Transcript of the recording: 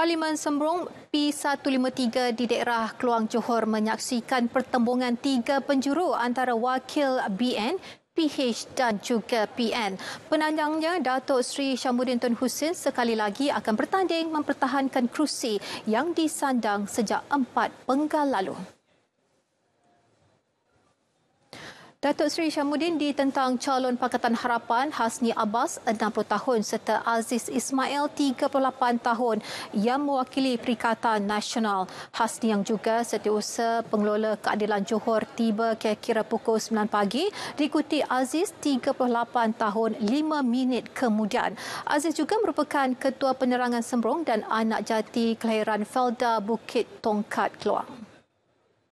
Parlimen Sembrong P153 di daerah Keluang Johor menyaksikan pertembungan tiga penjuru antara wakil BN PH dan juga PN. Penandangnya Datuk Sri Syamuddin Tun Hussein sekali lagi akan bertanding mempertahankan kerusi yang disandang sejak empat penggal lalu. Datuk Seri Syamuddin ditentang calon Pakatan Harapan Hasni Abbas 60 tahun serta Aziz Ismail 38 tahun yang mewakili Perikatan Nasional. Hasni yang juga setiausaha pengelola keadilan Johor tiba kira-kira pukul 9 pagi diikuti Aziz 38 tahun 5 minit kemudian. Aziz juga merupakan ketua penerangan sembrong dan anak jati kelahiran Felda Bukit Tongkat Keluang.